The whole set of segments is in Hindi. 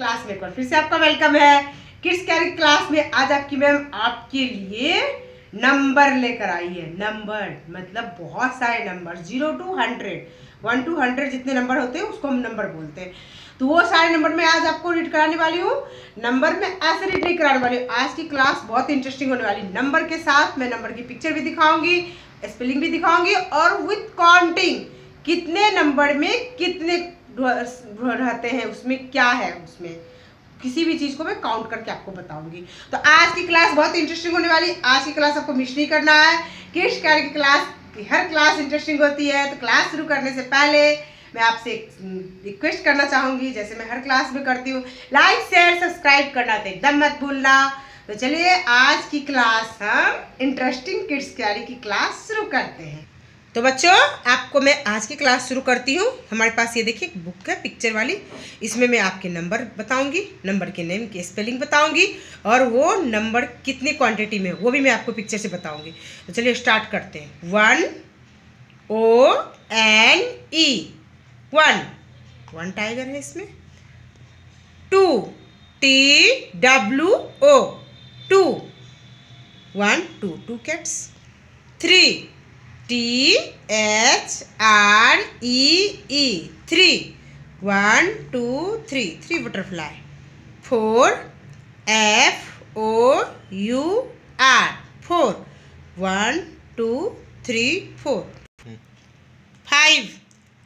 क्लास में फिर से आपका वेलकम है किड्स कैरिक क्लास में आज आपकी मैम आपके लिए नंबर लेकर आई है नंबर मतलब बहुत सारे number zero two hundred one two hundred जितने नंबर होते हैं उसको हम नंबर बोलते हैं तो वो सारे नंबर मैं आज आपको रीड कराने वाली हूँ नंबर में ऐसे रीड नहीं कराने वाली हूँ आज की क्लास बहुत इंटरेस्टिंग होने वाली नंबर के साथ मैं नंबर की पिक्चर भी दिखाऊंगी स्पेलिंग भी दिखाऊंगी और विथ काउंटिंग कितने नंबर में कितने रहते हैं उसमें क्या है उसमें किसी भी चीज़ को मैं काउंट करके आपको बताऊंगी तो आज की क्लास बहुत इंटरेस्टिंग होने वाली आज की क्लास आपको मिस नहीं करना है किस कार की क्लास की हर क्लास इंटरेस्टिंग होती है तो क्लास शुरू करने से पहले मैं आपसे रिक्वेस्ट करना चाहूँगी जैसे मैं हर क्लास में करती हूँ लाइक शेयर सब्सक्राइब करना तो एकदम मत भूलना तो चलिए आज की क्लास हम इंटरेस्टिंग किड्स क्यारी की क्लास शुरू करते हैं तो बच्चों आपको मैं आज की क्लास शुरू करती हूँ हमारे पास ये देखिए बुक है पिक्चर वाली इसमें मैं आपके नंबर बताऊंगी नंबर के नेम की स्पेलिंग बताऊंगी और वो नंबर कितनी क्वांटिटी में वो भी मैं आपको पिक्चर से बताऊंगी तो चलिए स्टार्ट करते हैं one O N E one one tiger है इसमें two T W O two one two two cats three T H R E E. Three. One, two, three. Three butterfly. Four. F O U R. Four. One, two, three, four. Five.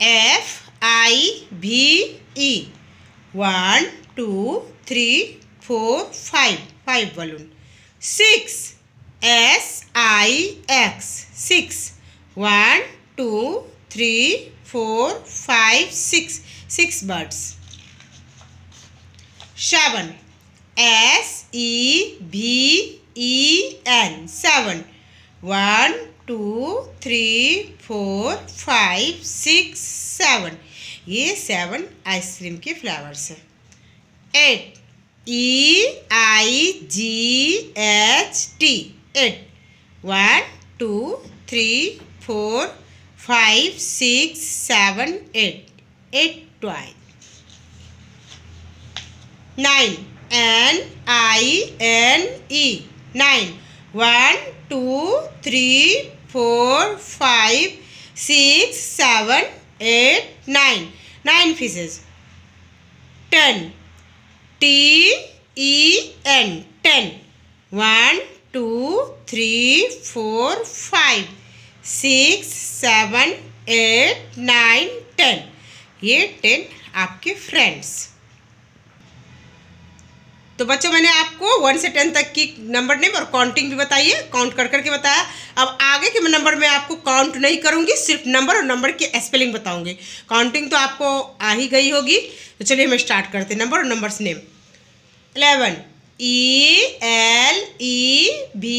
F I V E. One, two, three, four, five. Five balloon. Six. S I X. Six one two three four five six six birds seven S E V E N seven one two three four five six seven ये सेवन आइसक्रीम के फ्लेवर्स हैं eight E I G H T eight one two three 7, seven, eight. Eight twice. Nine. N I N E. Nine. 8, six, seven, eight, nine. Nine pieces. Ten. T E N. Ten. One, two, three, four, five. Six seven eight nine ten ये टेन आपके फ्रेंड्स तो बच्चों मैंने आपको वन से टेन तक की नंबर नेम और काउंटिंग भी बताई है काउंट कर करके बताया अब आगे के नंबर में आपको काउंट नहीं करूंगी सिर्फ नंबर और नंबर की स्पेलिंग बताऊंगी काउंटिंग तो आपको आ ही गई होगी तो चलिए हम स्टार्ट करते हैं नंबर और numbers name eleven E L E B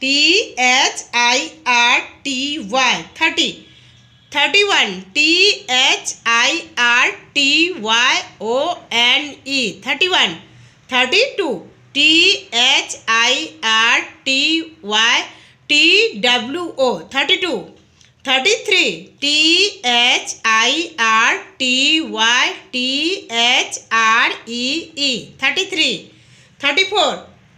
T H I R T Y thirty thirty one T H I R T Y O N E thirty one thirty two T H I R T Y T W O thirty two thirty three T H I R T Y T H R E E thirty three thirty four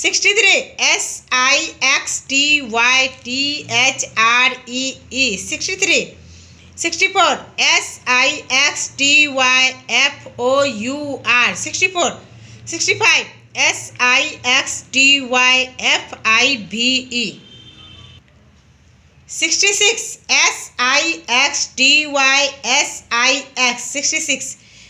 sixty three S I X T Y T H R E sixty three sixty four S I X T Y F O U R sixty four sixty five S I X T Y F I V E sixty six S I X T Y S I X sixty six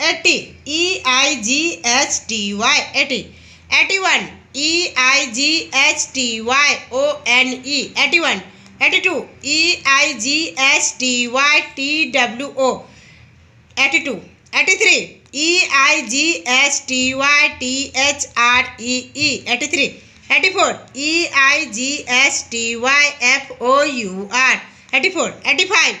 80 E I G H T Y E I G H T Y eighty, E I G H T Y O N E Y O N E eighty one, eighty E I G H T Y T W O T W O eighty two, eighty three, E I G H T Y T H R E E 83 84 E I G H T Y F O U R 84 85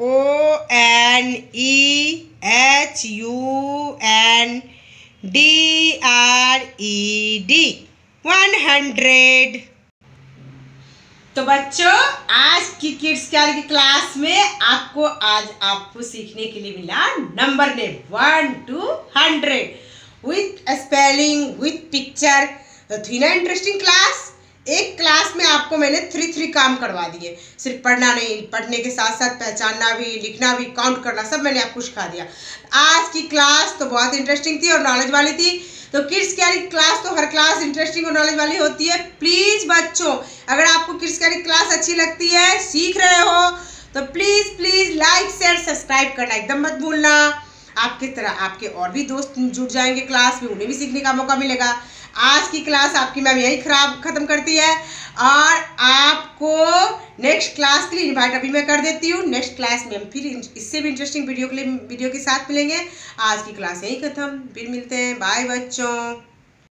O N E H U N D R E D one hundred तो बच्चों आज की किड्स कैर की क्लास में आपको आज आपको सीखने के लिए मिला number name one two hundred with spelling with picture तो थी ना इंटरेस्टिंग क्लास एक क्लास में आपको मैंने थ्री थ्री काम करवा दिए सिर्फ पढ़ना नहीं पढ़ने के साथ साथ पहचानना भी लिखना भी काउंट करना सब मैंने आपको सिखा दिया आज की क्लास तो बहुत इंटरेस्टिंग थी और नॉलेज वाली थी तो किड्स कैरी क्लास तो हर क्लास इंटरेस्टिंग और नॉलेज वाली होती है प्लीज़ बच्चों अगर आपको किड्स कैरी क्लास अच्छी लगती है सीख रहे हो तो please please like share subscribe करना एकदम मत भूलना आपके तरह आपके और भी दोस्त जुड़ जाएंगे क्लास में उन्हें भी सीखने का मौका मिलेगा आज की क्लास आपकी मैम यही खराब ख़त्म करती है और आपको नेक्स्ट क्लास के लिए इन्वाइट अभी मैं कर देती हूँ नेक्स्ट क्लास में हम फिर इससे भी इंटरेस्टिंग वीडियो के लिए वीडियो के साथ मिलेंगे आज की क्लास यही खत्म फिर मिलते हैं बाय बच्चों